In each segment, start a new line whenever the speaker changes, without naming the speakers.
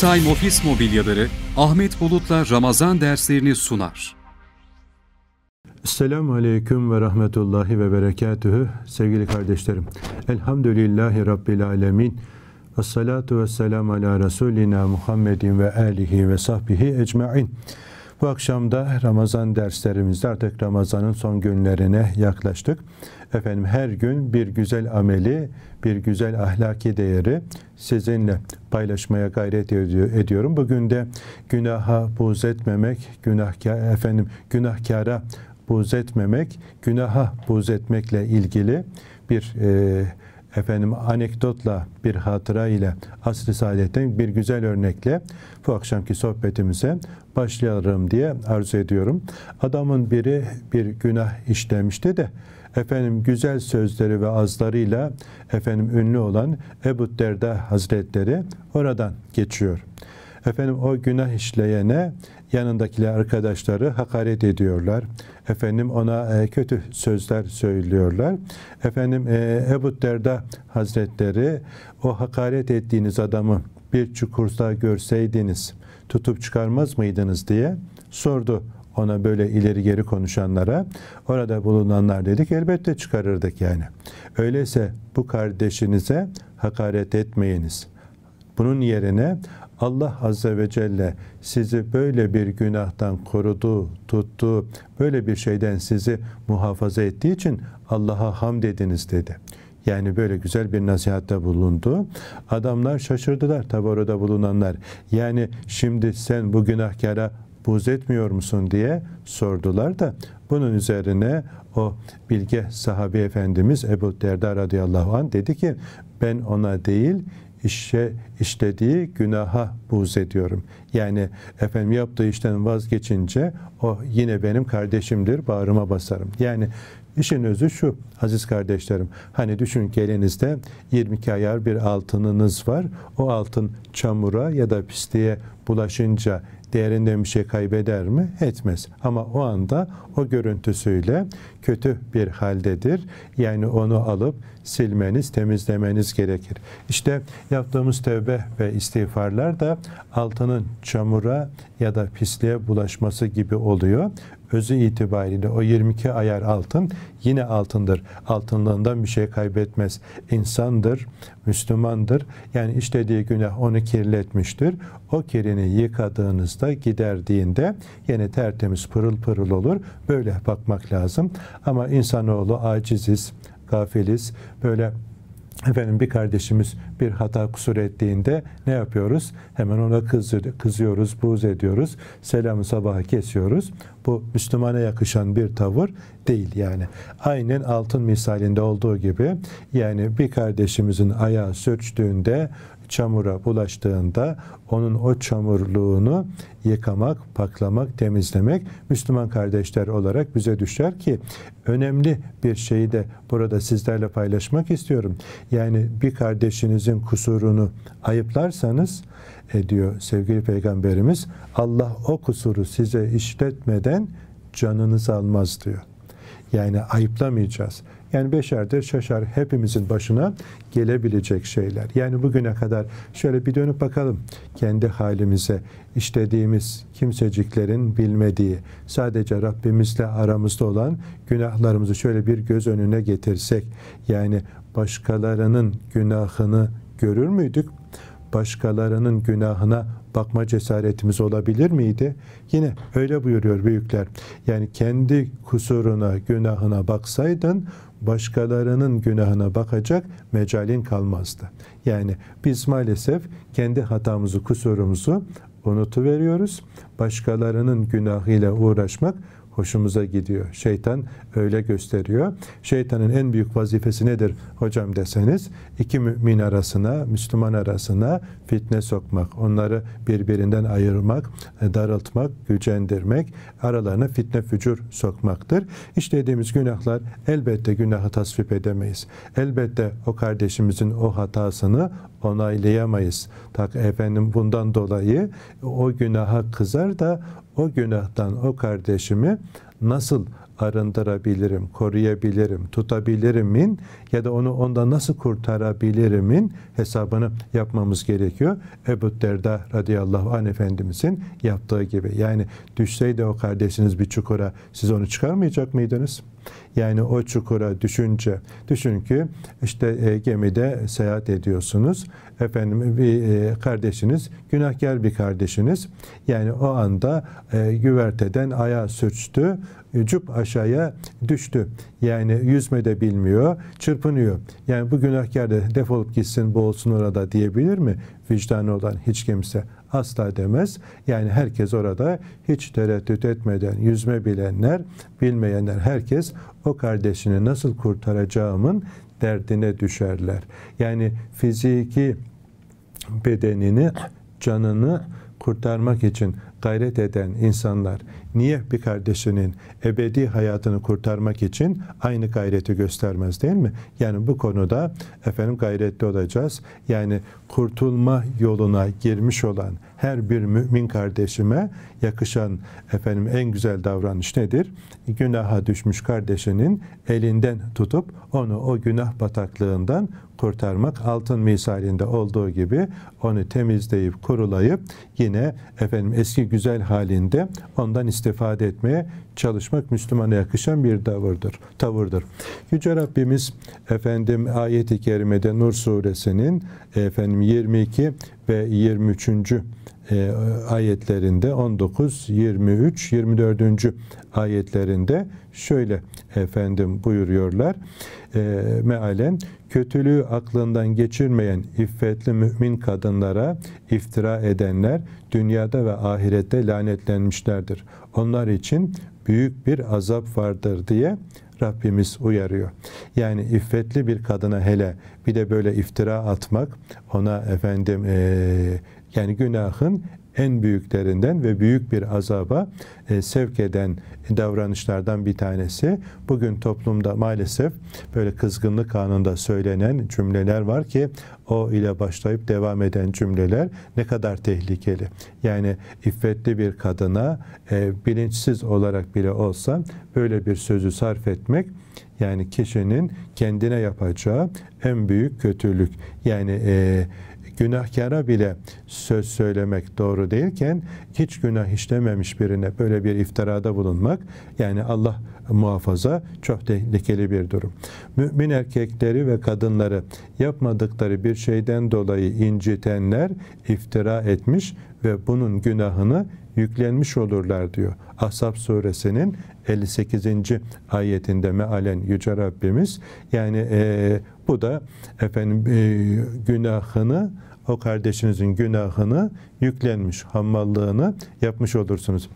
Time Ofis Mobilyaları Ahmet Bulut'la Ramazan derslerini sunar. Selamun Aleyküm ve Rahmetullahi ve Berekatühü sevgili kardeşlerim. Elhamdülillahi Rabbil Alemin. Ve salatu ve selamu ala Resulina Muhammedin ve alihi ve sahbihi ecmain. Bu akşam da Ramazan derslerimizde artık Ramazan'ın son günlerine yaklaştık. Efendim her gün bir güzel ameli, bir güzel ahlaki değeri sizinle paylaşmaya gayret ediyorum. Bugün de günaha buğz etmemek, günahkar, efendim, günahkara buğz etmemek, günaha buğz etmekle ilgili bir e, efendim anekdotla bir hatıra ile asr-ı saadetten bir güzel örnekle bu akşamki sohbetimize başlayalım diye arzu ediyorum. Adamın biri bir günah işlemişti de efendim güzel sözleri ve azlarıyla efendim ünlü olan Ebu Derda Hazretleri oradan geçiyor. Efendim o günah işleyene yanındakiler arkadaşları hakaret ediyorlar. Efendim ona e, kötü sözler söylüyorlar. Efendim e, Ebu Derda Hazretleri o hakaret ettiğiniz adamı bir çukurda görseydiniz tutup çıkarmaz mıydınız diye sordu ona böyle ileri geri konuşanlara. Orada bulunanlar dedik elbette çıkarırdık yani. Öyleyse bu kardeşinize hakaret etmeyiniz. Bunun yerine Allah Azze ve Celle sizi böyle bir günahtan korudu, tuttu, böyle bir şeyden sizi muhafaza ettiği için Allah'a hamd ediniz dedi. Yani böyle güzel bir nasihatte bulundu. Adamlar şaşırdılar taboroda bulunanlar. Yani şimdi sen bu günahkara buz etmiyor musun diye sordular da bunun üzerine o bilge sahabi efendimiz Ebu Derda radıyallahu anh dedi ki ben ona değil işe işlediği günaha buğz ediyorum. Yani efendim yaptığı işten vazgeçince o oh, yine benim kardeşimdir bağrıma basarım. Yani işin özü şu aziz kardeşlerim. Hani düşün ki elinizde 22 ayar bir altınınız var. O altın çamura ya da pisliğe bulaşınca değerinden bir şey kaybeder mi? Etmez. Ama o anda o görüntüsüyle kötü bir haldedir. Yani onu alıp silmeniz, temizlemeniz gerekir. İşte yaptığımız tövbe ve istiğfarlar da altının çamura ya da pisliğe bulaşması gibi oluyor. Özü itibariyle o 22 ayar altın yine altındır. Altınlığından bir şey kaybetmez. İnsandır, Müslümandır. Yani işlediği günah onu kirletmiştir. O kirini yıkadığınızda giderdiğinde yine tertemiz pırıl pırıl olur Böyle bakmak lazım. Ama insanoğlu aciziz, gafiliz. Böyle efendim bir kardeşimiz bir hata kusur ettiğinde ne yapıyoruz? Hemen ona kızıyoruz, buz ediyoruz. Selamı sabaha kesiyoruz. Bu Müslümana yakışan bir tavır değil yani. Aynen altın misalinde olduğu gibi yani bir kardeşimizin ayağı sürçtüğünde çamura bulaştığında onun o çamurluğunu yıkamak, paklamak, temizlemek Müslüman kardeşler olarak bize düşer ki önemli bir şeyi de burada sizlerle paylaşmak istiyorum. Yani bir kardeşinizin kusurunu ayıplarsanız ediyor sevgili peygamberimiz Allah o kusuru size işletmeden canınızı almaz diyor. Yani ayıplamayacağız. Yani beşerdir şaşar hepimizin başına gelebilecek şeyler. Yani bugüne kadar şöyle bir dönüp bakalım kendi halimize işlediğimiz kimseciklerin bilmediği sadece Rabbimizle aramızda olan günahlarımızı şöyle bir göz önüne getirsek yani başkalarının günahını görür müydük? Başkalarının günahına bakma cesaretimiz olabilir miydi? Yine öyle buyuruyor büyükler. Yani kendi kusuruna, günahına baksaydın başkalarının günahına bakacak mecalin kalmazdı. Yani biz maalesef kendi hatamızı, kusurumuzu unutuveriyoruz. Başkalarının günahıyla uğraşmak hoşumuza gidiyor. Şeytan öyle gösteriyor. Şeytanın en büyük vazifesi nedir hocam deseniz iki mümin arasına, Müslüman arasına fitne sokmak, onları birbirinden ayırmak, daraltmak, gücendirmek, aralarına fitne fücur sokmaktır. İşlediğimiz günahlar elbette günahı tasvip edemeyiz. Elbette o kardeşimizin o hatasını onaylayamayız. Tak efendim bundan dolayı o günaha kızar da o günahtan o kardeşimi nasıl arındırabilirim, koruyabilirim, tutabilirimin ya da onu ondan nasıl kurtarabilirimin hesabını yapmamız gerekiyor. Ebu Derda radıyallahu anh Efendimizin yaptığı gibi. Yani düşseydi o kardeşiniz bir çukura siz onu çıkarmayacak mıydınız? Yani o çukura düşünce, düşün ki işte e, gemide seyahat ediyorsunuz. Efendim bir e, kardeşiniz, günahkar bir kardeşiniz. Yani o anda e, güverteden aya sürçtü cüp aşağıya düştü. Yani yüzme de bilmiyor, çırpınıyor. Yani bu günahkar da defolup gitsin, boğulsun orada diyebilir mi? Vicdanı olan hiç kimse asla demez. Yani herkes orada hiç tereddüt etmeden yüzme bilenler, bilmeyenler herkes o kardeşini nasıl kurtaracağımın derdine düşerler. Yani fiziki bedenini, canını kurtarmak için gayret eden insanlar niye bir kardeşinin ebedi hayatını kurtarmak için aynı gayreti göstermez değil mi? Yani bu konuda efendim gayretli olacağız. Yani kurtulma yoluna girmiş olan her bir mümin kardeşime yakışan efendim en güzel davranış nedir? Günaha düşmüş kardeşinin elinden tutup onu o günah bataklığından kurtarmak altın misalinde olduğu gibi onu temizleyip kurulayıp yine efendim eski güzel halinde ondan istifade etmeye çalışmak Müslümana yakışan bir tavırdır. tavırdır. Yüce Rabbimiz efendim ayeti kerimede Nur suresinin efendim 22 ve 23. E, ayetlerinde 19, 23, 24. ayetlerinde şöyle efendim buyuruyorlar. E, mealen kötülüğü aklından geçirmeyen iffetli mümin kadınlara iftira edenler dünyada ve ahirette lanetlenmişlerdir. Onlar için büyük bir azap vardır diye Rabbimiz uyarıyor. Yani iffetli bir kadına hele bir de böyle iftira atmak ona efendim e, yani günahın en büyüklerinden ve büyük bir azaba e, sevk eden davranışlardan bir tanesi. Bugün toplumda maalesef böyle kızgınlık anında söylenen cümleler var ki o ile başlayıp devam eden cümleler ne kadar tehlikeli. Yani iffetli bir kadına e, bilinçsiz olarak bile olsa böyle bir sözü sarf etmek yani kişinin kendine yapacağı en büyük kötülük. Yani e, günahkara bile söz söylemek doğru değilken hiç günah işlememiş birine böyle bir iftirada bulunmak yani Allah muhafaza çok tehlikeli bir durum. Mümin erkekleri ve kadınları yapmadıkları bir şeyden dolayı incitenler iftira etmiş ve bunun günahını yüklenmiş olurlar diyor. Ahzab suresinin 58. ayetinde mealen Yüce Rabbimiz yani e, bu da efendim e, günahını o kardeşinizin günahını yüklenmiş, hammallığını yapmış olursunuz.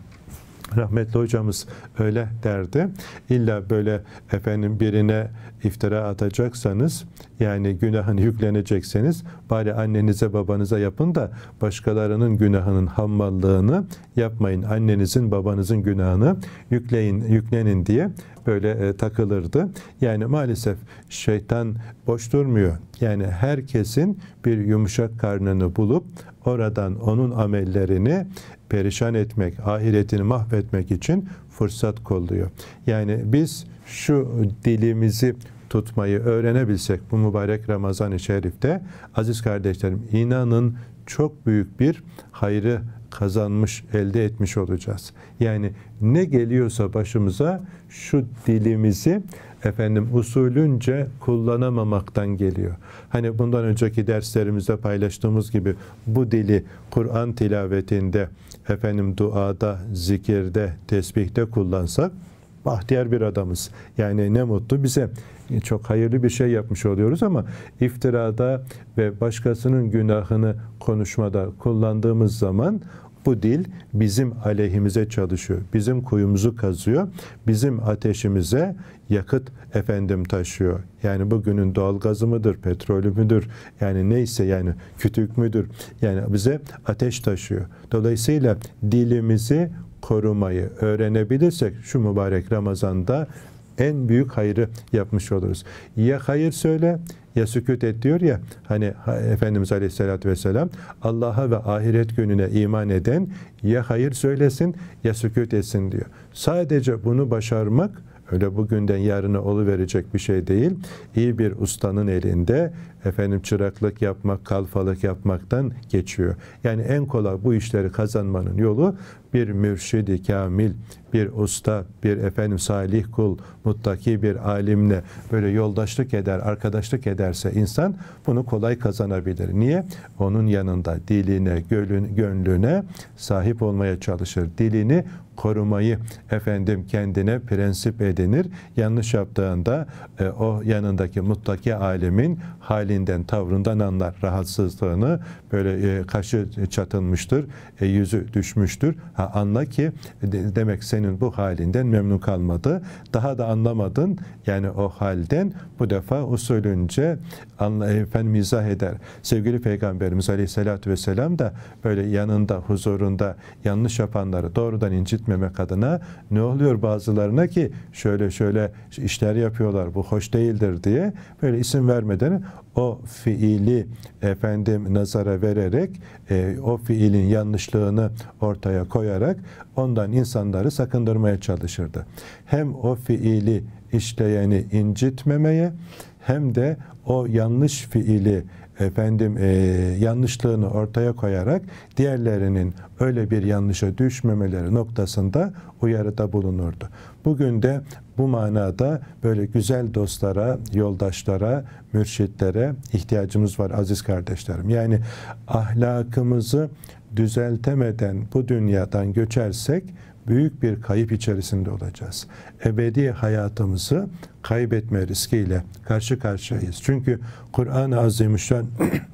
Rahmetli hocamız öyle derdi. İlla böyle efendim birine iftira atacaksanız yani günahını yüklenecekseniz bari annenize babanıza yapın da başkalarının günahının hammallığını yapmayın. Annenizin babanızın günahını yükleyin, yüklenin diye böyle e, takılırdı. Yani maalesef şeytan boş durmuyor. Yani herkesin bir yumuşak karnını bulup oradan onun amellerini perişan etmek, ahiretini mahvetmek için fırsat kolluyor. Yani biz şu dilimizi tutmayı öğrenebilsek bu mübarek Ramazan-ı Şerif'te aziz kardeşlerim inanın çok büyük bir hayrı kazanmış, elde etmiş olacağız. Yani ne geliyorsa başımıza şu dilimizi efendim usulünce kullanamamaktan geliyor. Hani bundan önceki derslerimizde paylaştığımız gibi bu dili Kur'an tilavetinde efendim duada, zikirde, tesbihte kullansak bahtiyar bir adamız. Yani ne mutlu bize çok hayırlı bir şey yapmış oluyoruz ama iftirada ve başkasının günahını konuşmada kullandığımız zaman bu dil bizim aleyhimize çalışıyor. Bizim kuyumuzu kazıyor. Bizim ateşimize yakıt efendim taşıyor. Yani bugünün doğal gazı mıdır, petrolü müdür, yani neyse yani kütük müdür? Yani bize ateş taşıyor. Dolayısıyla dilimizi korumayı öğrenebilirsek şu mübarek Ramazan'da en büyük hayrı yapmış oluruz. Ya hayır söyle ya sükut et diyor ya hani Efendimiz Aleyhisselatü Vesselam Allah'a ve ahiret gününe iman eden ya hayır söylesin ya sükut etsin diyor. Sadece bunu başarmak Öyle bugünden yarına olu verecek bir şey değil. İyi bir ustanın elinde efendim çıraklık yapmak, kalfalık yapmaktan geçiyor. Yani en kolay bu işleri kazanmanın yolu bir mürşidi kamil, bir usta, bir efendim salih kul, muttaki bir alimle böyle yoldaşlık eder, arkadaşlık ederse insan bunu kolay kazanabilir. Niye? Onun yanında diline, gönlüne sahip olmaya çalışır. Dilini korumayı efendim kendine prensip edinir. Yanlış yaptığında e, o yanındaki mutlaki alemin halinden, tavrından anlar rahatsızlığını. Böyle e, kaşı çatılmıştır, e, yüzü düşmüştür. Ha, anla ki de, demek senin bu halinden memnun kalmadı. Daha da anlamadın yani o halden bu defa usulünce anla, efendim izah eder. Sevgili Peygamberimiz Aleyhisselatü Vesselam da böyle yanında, huzurunda yanlış yapanları doğrudan incitmiş etmemek adına ne oluyor bazılarına ki şöyle şöyle işler yapıyorlar bu hoş değildir diye böyle isim vermeden o fiili efendim nazara vererek e, o fiilin yanlışlığını ortaya koyarak ondan insanları sakındırmaya çalışırdı. Hem o fiili işleyeni incitmemeye hem de o yanlış fiili efendim e, yanlışlığını ortaya koyarak diğerlerinin öyle bir yanlışa düşmemeleri noktasında uyarıda bulunurdu. Bugün de bu manada böyle güzel dostlara, yoldaşlara, mürşitlere ihtiyacımız var aziz kardeşlerim. Yani ahlakımızı düzeltemeden bu dünyadan göçersek büyük bir kayıp içerisinde olacağız. Ebedi hayatımızı kaybetme riskiyle karşı karşıyayız. Çünkü Kur'an-ı Azimüşşan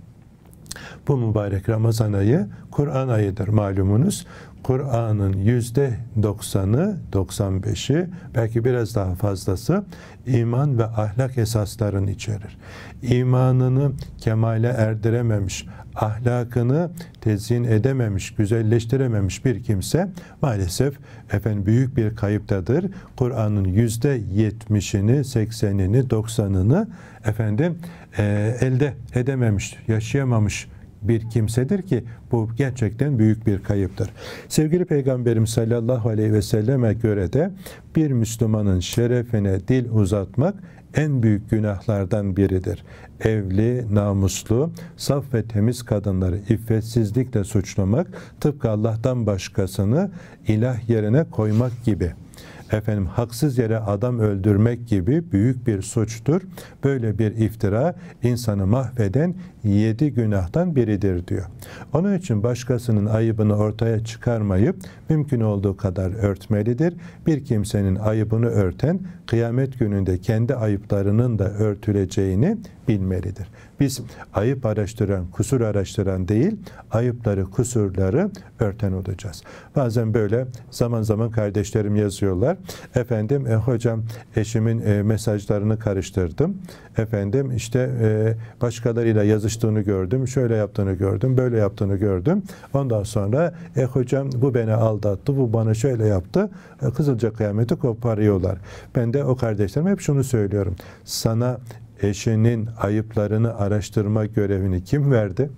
bu mübarek Ramazan ayı Kur'an ayıdır malumunuz. Kur'an'ın yüzde 90'ı, 95'i belki biraz daha fazlası iman ve ahlak esaslarını içerir. İmanını kemale erdirememiş, ahlakını tezyin edememiş, güzelleştirememiş bir kimse maalesef efendim büyük bir kayıptadır. Kur'an'ın yüzde yetmişini, seksenini, doksanını efendim e, elde edememiş, yaşayamamış bir kimsedir ki bu gerçekten büyük bir kayıptır. Sevgili Peygamberimiz sallallahu aleyhi ve selleme göre de bir Müslümanın şerefine dil uzatmak en büyük günahlardan biridir. Evli, namuslu, saf ve temiz kadınları iffetsizlikle suçlamak tıpkı Allah'tan başkasını ilah yerine koymak gibi.'' efendim haksız yere adam öldürmek gibi büyük bir suçtur. Böyle bir iftira insanı mahveden yedi günahtan biridir diyor. Onun için başkasının ayıbını ortaya çıkarmayıp mümkün olduğu kadar örtmelidir. Bir kimsenin ayıbını örten kıyamet gününde kendi ayıplarının da örtüleceğini bilmelidir. Biz ayıp araştıran, kusur araştıran değil, ayıpları, kusurları örten olacağız. Bazen böyle zaman zaman kardeşlerim yazıyorlar. Efendim e, hocam eşimin e, mesajlarını karıştırdım. Efendim işte e, başkalarıyla yazıştığını gördüm. Şöyle yaptığını gördüm. Böyle yaptığını gördüm. Ondan sonra e hocam bu beni aldattı. Bu bana şöyle yaptı. E, Kızılca kıyameti koparıyorlar. Ben de o kardeşlerime hep şunu söylüyorum. Sana eşinin ayıplarını araştırma görevini kim verdi?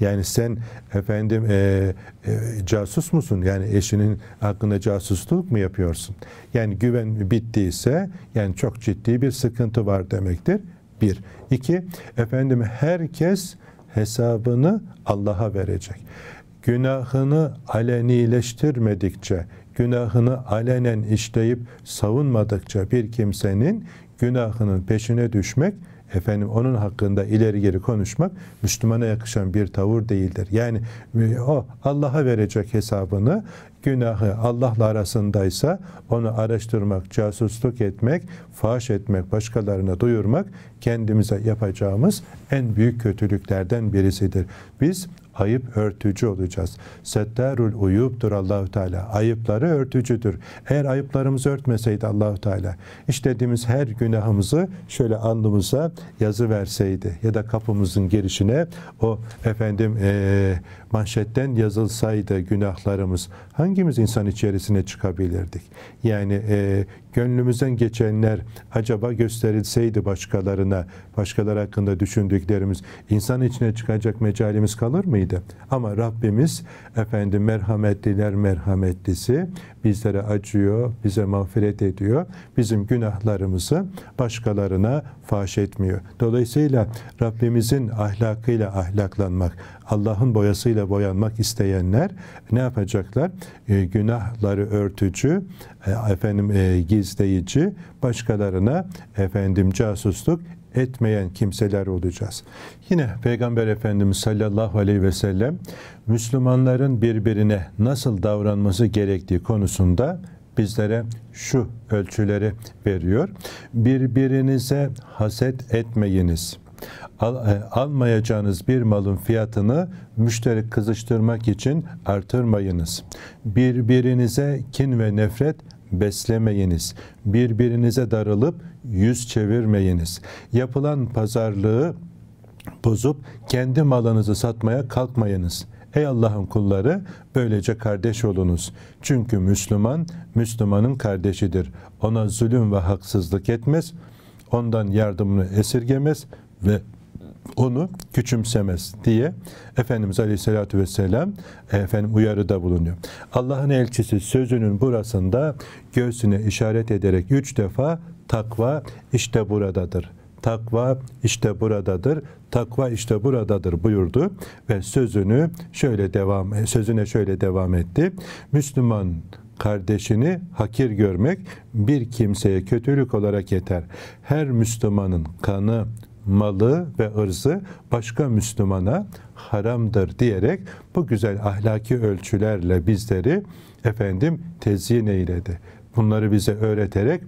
Yani sen efendim e, e, casus musun? Yani eşinin hakkında casusluk mu yapıyorsun? Yani güven bittiyse yani çok ciddi bir sıkıntı var demektir. Bir. İki, efendim herkes hesabını Allah'a verecek. Günahını alenileştirmedikçe, günahını alenen işleyip savunmadıkça bir kimsenin günahının peşine düşmek, efendim onun hakkında ileri geri konuşmak Müslümana yakışan bir tavır değildir. Yani e, o Allah'a verecek hesabını günahı Allah'la arasındaysa onu araştırmak, casusluk etmek, faş etmek, başkalarına duyurmak kendimize yapacağımız en büyük kötülüklerden birisidir. Biz ayıp örtücü olacağız. Settarul uyuptur Allahu Teala. Ayıpları örtücüdür. Eğer ayıplarımızı örtmeseydi Allahu Teala işlediğimiz her günahımızı şöyle alnımıza yazı verseydi ya da kapımızın girişine o efendim e, manşetten yazılsaydı günahlarımız hangimiz insan içerisine çıkabilirdik? Yani e, gönlümüzden geçenler acaba gösterilseydi başkalarına, başkalar hakkında düşündüklerimiz insan içine çıkacak mecalimiz kalır mıydı? şiddetliydi. Ama Rabbimiz efendim merhametliler merhametlisi bizlere acıyor, bize mağfiret ediyor. Bizim günahlarımızı başkalarına faş etmiyor. Dolayısıyla Rabbimizin ahlakıyla ahlaklanmak, Allah'ın boyasıyla boyanmak isteyenler ne yapacaklar? E, günahları örtücü, e, efendim e, gizleyici, başkalarına efendim casusluk etmeyen kimseler olacağız. Yine Peygamber Efendimiz sallallahu aleyhi ve sellem Müslümanların birbirine nasıl davranması gerektiği konusunda bizlere şu ölçüleri veriyor. Birbirinize haset etmeyiniz. Al, e, almayacağınız bir malın fiyatını müşteri kızıştırmak için artırmayınız. Birbirinize kin ve nefret beslemeyiniz. Birbirinize darılıp yüz çevirmeyiniz. Yapılan pazarlığı bozup kendi malınızı satmaya kalkmayınız. Ey Allah'ın kulları böylece kardeş olunuz. Çünkü Müslüman Müslümanın kardeşidir. Ona zulüm ve haksızlık etmez. Ondan yardımını esirgemez ve onu küçümsemez diye Efendimiz Aleyhisselatü Vesselam e, efendim uyarıda bulunuyor. Allah'ın elçisi sözünün burasında göğsüne işaret ederek üç defa takva işte buradadır. Takva işte buradadır. Takva işte buradadır buyurdu ve sözünü şöyle devam e, sözüne şöyle devam etti. Müslüman kardeşini hakir görmek bir kimseye kötülük olarak yeter. Her Müslümanın kanı, malı ve ırzı başka Müslümana haramdır diyerek bu güzel ahlaki ölçülerle bizleri efendim tezyin eyledi. Bunları bize öğreterek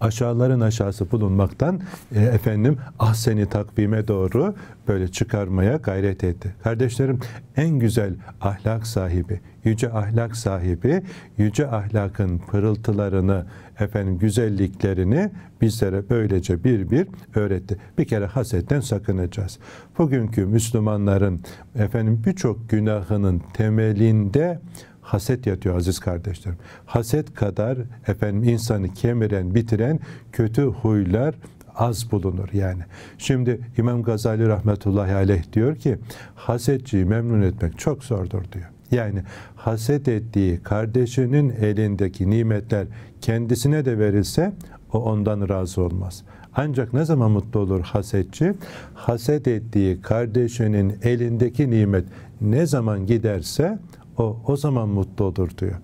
aşağıların aşağısı bulunmaktan e, efendim ahseni takvime doğru böyle çıkarmaya gayret etti. Kardeşlerim en güzel ahlak sahibi, yüce ahlak sahibi, yüce ahlakın pırıltılarını efendim güzelliklerini bizlere böylece bir bir öğretti. Bir kere hasetten sakınacağız. Bugünkü Müslümanların efendim birçok günahının temelinde haset yatıyor aziz kardeşlerim. Haset kadar efendim insanı kemiren, bitiren kötü huylar az bulunur yani. Şimdi İmam Gazali rahmetullahi aleyh diyor ki hasetçiyi memnun etmek çok zordur diyor. Yani haset ettiği kardeşinin elindeki nimetler kendisine de verilse o ondan razı olmaz. Ancak ne zaman mutlu olur hasetçi? Haset ettiği kardeşinin elindeki nimet ne zaman giderse o o zaman mutlu olur diyor.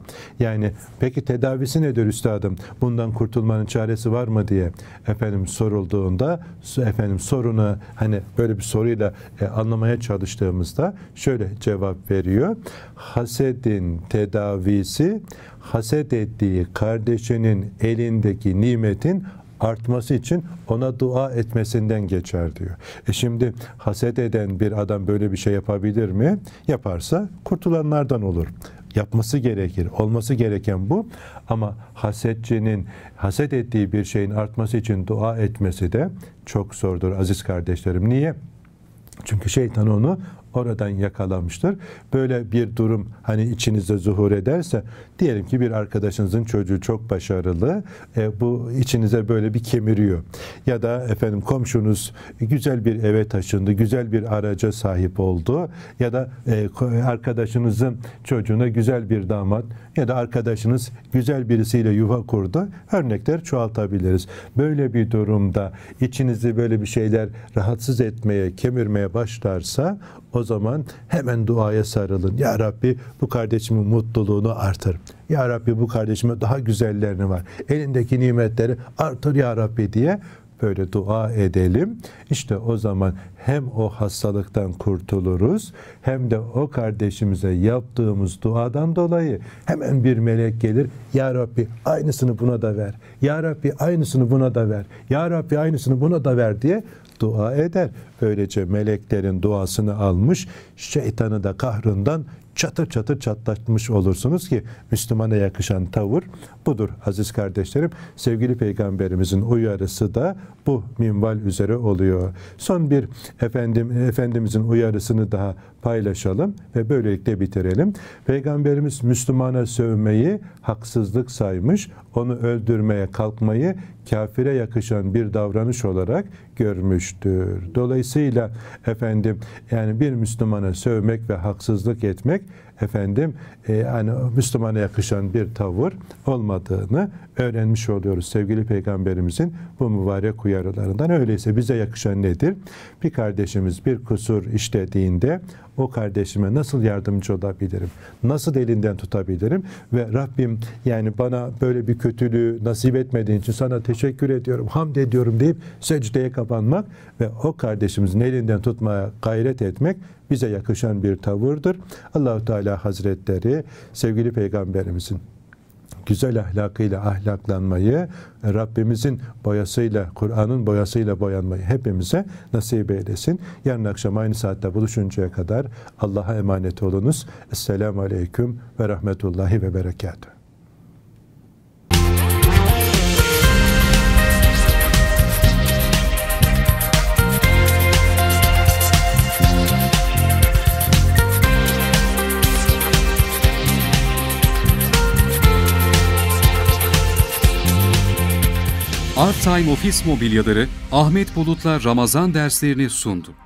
Yani peki tedavisi nedir üstadım? Bundan kurtulmanın çaresi var mı diye efendim sorulduğunda efendim sorunu hani böyle bir soruyla e, anlamaya çalıştığımızda şöyle cevap veriyor. Hasedin tedavisi haset ettiği kardeşinin elindeki nimetin artması için ona dua etmesinden geçer diyor. E şimdi haset eden bir adam böyle bir şey yapabilir mi? Yaparsa kurtulanlardan olur. Yapması gerekir. Olması gereken bu. Ama hasetçinin haset ettiği bir şeyin artması için dua etmesi de çok zordur aziz kardeşlerim. Niye? Çünkü şeytan onu oradan yakalamıştır. Böyle bir durum hani içinizde zuhur ederse diyelim ki bir arkadaşınızın çocuğu çok başarılı. E, bu içinize böyle bir kemiriyor. Ya da efendim komşunuz güzel bir eve taşındı, güzel bir araca sahip oldu ya da e, arkadaşınızın çocuğuna güzel bir damat ya da arkadaşınız güzel birisiyle yuva kurdu. Örnekler çoğaltabiliriz. Böyle bir durumda içinizi böyle bir şeyler rahatsız etmeye, kemirmeye başlarsa o zaman hemen duaya sarılın. Ya Rabbi bu kardeşimin mutluluğunu artır. Ya Rabbi bu kardeşime daha güzellerini var. Elindeki nimetleri artır ya Rabbi diye böyle dua edelim. İşte o zaman hem o hastalıktan kurtuluruz hem de o kardeşimize yaptığımız duadan dolayı hemen bir melek gelir. Ya Rabbi aynısını buna da ver. Ya Rabbi aynısını buna da ver. Ya Rabbi aynısını buna da ver diye dua eder. Böylece meleklerin duasını almış, şeytanı da kahrından çatır çatır çatlatmış olursunuz ki Müslümana yakışan tavır budur aziz kardeşlerim. Sevgili peygamberimizin uyarısı da bu minval üzere oluyor. Son bir efendim efendimizin uyarısını daha paylaşalım ve böylelikle bitirelim. Peygamberimiz Müslümana sövmeyi haksızlık saymış, onu öldürmeye kalkmayı kafire yakışan bir davranış olarak görmüştür. Dolayısıyla efendim yani bir Müslümana sövmek ve haksızlık etmek efendim e, yani Müslümana yakışan bir tavır olmadığını öğrenmiş oluyoruz sevgili peygamberimizin bu mübarek uyarılarından. Öyleyse bize yakışan nedir? Bir kardeşimiz bir kusur işlediğinde o kardeşime nasıl yardımcı olabilirim? Nasıl elinden tutabilirim? Ve Rabbim yani bana böyle bir kötülüğü nasip etmediğin için sana teşekkür teşekkür ediyorum, hamd ediyorum deyip secdeye kapanmak ve o kardeşimizin elinden tutmaya gayret etmek bize yakışan bir tavırdır. Allahu Teala Hazretleri sevgili peygamberimizin güzel ahlakıyla ahlaklanmayı, Rabbimizin boyasıyla, Kur'an'ın boyasıyla boyanmayı hepimize nasip eylesin. Yarın akşam aynı saatte buluşuncaya kadar Allah'a emanet olunuz. Esselamu Aleyküm ve Rahmetullahi ve Berekatuhu. Art Time Ofis Mobilyaları Ahmet Bulut'la Ramazan derslerini sundu.